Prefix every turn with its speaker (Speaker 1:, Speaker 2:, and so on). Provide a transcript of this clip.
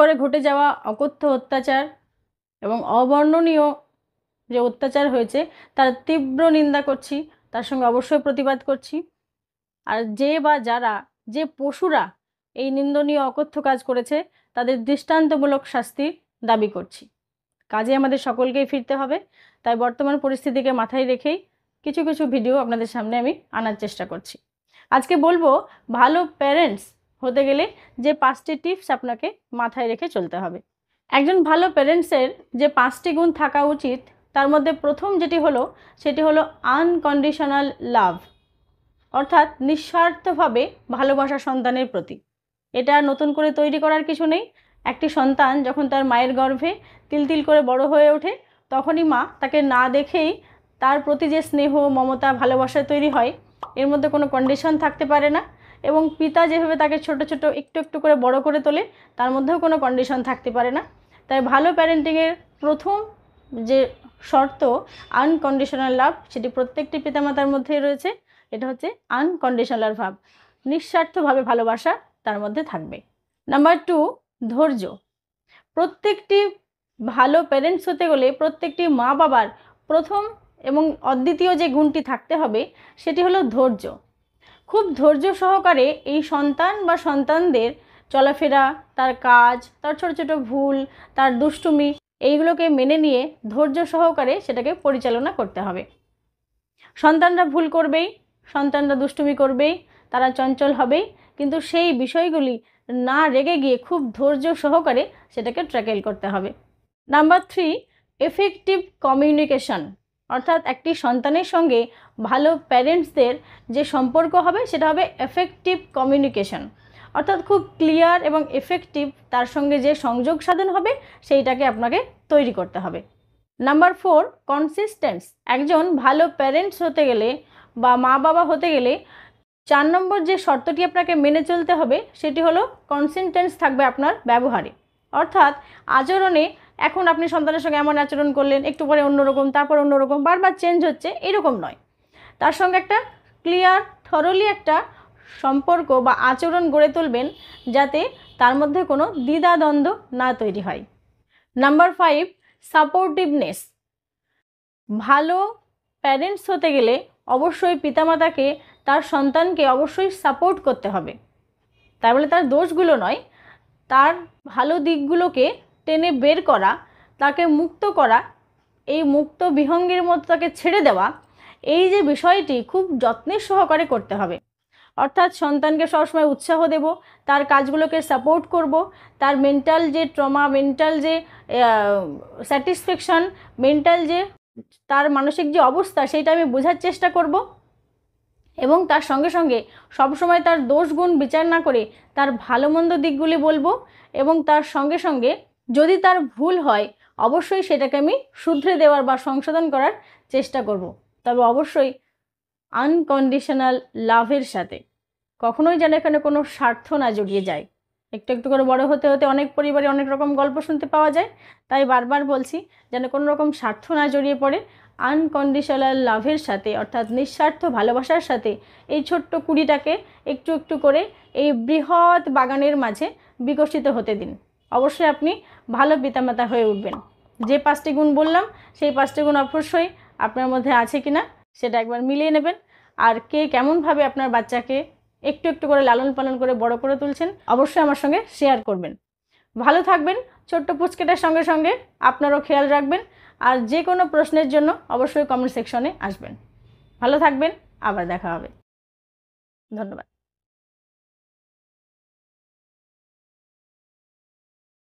Speaker 1: করে ঘটে যাওয়া অকথ্য অত্যাচার এবং অবর্ণনীয় যে অত্যাচার হয়েছে তার তীব্র নিন্দা করছি তার সঙ্গে অবশ্যই প্রতিবাদ করছি আর যে বা যারা যে পশুরা এই নিন্দনীয় অকথ্য কাজ করেছে তাদের দৃষ্টান্তমূলক শাস্তির দাবি করছি কাজে আমাদের সকলকেই ফিরতে হবে তাই বর্তমান পরিস্থিতিকে মাথায় রেখেই কিছু কিছু ভিডিও আপনাদের সামনে আমি আনার চেষ্টা করছি আজকে বলবো ভালো প্যারেন্টস হতে গেলে যে পাঁচটি টিপস আপনাকে মাথায় রেখে চলতে হবে একজন ভালো প্যারেন্টসের যে পাঁচটি গুণ থাকা উচিত তার মধ্যে প্রথম যেটি হলো সেটি হলো আনকন্ডিশনাল লাভ অর্থাৎ নিঃস্বার্থভাবে ভালোবাসা সন্তানের প্রতি এটা নতুন করে তৈরি করার কিছু নেই একটি সন্তান যখন তার মায়ের গর্ভে তিল তিল করে বড় হয়ে ওঠে তখনই মা তাকে না দেখেই তার প্রতি যে স্নেহ মমতা ভালোবাসা তৈরি হয় এর মধ্যে কোনো কন্ডিশন থাকতে পারে না এবং পিতা যেভাবে তাকে ছোট ছোট একটু একটু করে বড় করে তোলে তার মধ্যেও কোনো কন্ডিশন থাকতে পারে না তাই ভালো প্যারেন্টিংয়ের প্রথম যে শর্ত আনকন্ডিশনাল লাভ সেটি প্রত্যেকটি পিতামাতার মধ্যেই রয়েছে এটা হচ্ছে আনকন্ডিশনাল ভাব নিঃস্বার্থভাবে ভালোবাসা তার মধ্যে থাকবে নাম্বার টু ধৈর্য প্রত্যেকটি ভালো প্যারেন্টস হতে গেলে প্রত্যেকটি মা বাবার প্রথম এবং অদ্বিতীয় যে গুণটি থাকতে হবে সেটি হলো ধৈর্য খুব ধৈর্য সহকারে এই সন্তান বা সন্তানদের চলাফেরা তার কাজ তার ছোট ছোট ভুল তার দুষ্টুমি এইগুলোকে মেনে নিয়ে ধৈর্য সহকারে সেটাকে পরিচালনা করতে হবে সন্তানরা ভুল করবেই সন্তানরা দুষ্টুমি করবেই তারা চঞ্চল হবেই কিন্তু সেই বিষয়গুলি না রেগে গিয়ে খুব ধৈর্য সহকারে সেটাকে ট্র্যাকেল করতে হবে নাম্বার থ্রি এফেক্টিভ কমিউনিকেশন অর্থাৎ একটি সন্তানের সঙ্গে ভালো প্যারেন্টসদের যে সম্পর্ক হবে সেটা হবে এফেক্টিভ কমিউনিকেশন অর্থাৎ খুব ক্লিয়ার এবং এফেক্টিভ তার সঙ্গে যে সংযোগ সাধন হবে সেইটাকে আপনাকে তৈরি করতে হবে নাম্বার ফোর কনসিস্টেন্স একজন ভালো প্যারেন্টস হতে গেলে বা মা বাবা হতে গেলে চার নম্বর যে শর্তটি আপনাকে মেনে চলতে হবে সেটি হলো কনসিস্টেন্স থাকবে আপনার ব্যবহারে অর্থাৎ আচরণে এখন আপনি সন্তানের সঙ্গে এমন আচরণ করলেন একটু পরে অন্যরকম তারপর অন্যরকম বারবার চেঞ্জ হচ্ছে এরকম নয় তার সঙ্গে একটা ক্লিয়ার থরলি একটা সম্পর্ক বা আচরণ গড়ে তুলবেন যাতে তার মধ্যে কোনো দ্বিধাদ্বন্দ্ব না তৈরি হয় নাম্বার ফাইভ সাপোর্টিভনেস ভালো প্যারেন্টস হতে গেলে অবশ্যই পিতামাতাকে তার সন্তানকে অবশ্যই সাপোর্ট করতে হবে তাই বলে মানে তার দোষগুলো নয় তার ভালো দিকগুলোকে টেনে বের করা তাকে মুক্ত করা এই মুক্ত বিহঙ্গের মতো তাকে ছেড়ে দেওয়া এই যে বিষয়টি খুব যত্নের সহকারে করতে হবে অর্থাৎ সন্তানকে সবসময় উৎসাহ দেব তার কাজগুলোকে সাপোর্ট করব তার মেন্টাল যে ট্রমা মেন্টাল যে স্যাটিসফ্যাকশান মেন্টাল যে তার মানসিক যে অবস্থা সেইটা আমি বোঝার চেষ্টা করব এবং তার সঙ্গে সঙ্গে সবসময় তার দোষ গুণ বিচার না করে তার ভালো মন্দ দিকগুলি বলবো এবং তার সঙ্গে সঙ্গে যদি তার ভুল হয় অবশ্যই সেটাকে আমি শুধরে দেওয়ার বা সংশোধন করার চেষ্টা করব। তবে অবশ্যই আনকন্ডিশনাল লাভের সাথে কখনোই যেন এখানে কোনো স্বার্থ না জড়িয়ে যায় একটু একটু করে বড় হতে হতে অনেক পরিবারে অনেক রকম গল্প শুনতে পাওয়া যায় তাই বারবার বলছি যেন কোনো রকম স্বার্থ না জড়িয়ে পড়ে আনকন্ডিশনাল লাভের সাথে অর্থাৎ নিঃস্বার্থ ভালোবাসার সাথে এই ছোট্ট কুড়িটাকে একটু একটু করে এই বৃহৎ বাগানের মাঝে বিকশিত হতে দিন অবশ্যই আপনি ভালো পিতামাতা হয়ে উঠবেন যে পাঁচটি গুণ বললাম সেই পাঁচটি গুণ অবশ্যই আপনার মধ্যে আছে কি না সেটা একবার মিলিয়ে নেবেন আর কে কেমনভাবে আপনার বাচ্চাকে একটু একটু করে লালন পালন করে বড় করে তুলছেন অবশ্যই আমার সঙ্গে শেয়ার করবেন ভালো থাকবেন ছোট্ট পুচকেটার সঙ্গে সঙ্গে আপনারও খেয়াল রাখবেন আর যে কোনো প্রশ্নের জন্য অবশ্যই কমেন্ট সেকশনে আসবেন ভালো থাকবেন আবার দেখা হবে ধন্যবাদ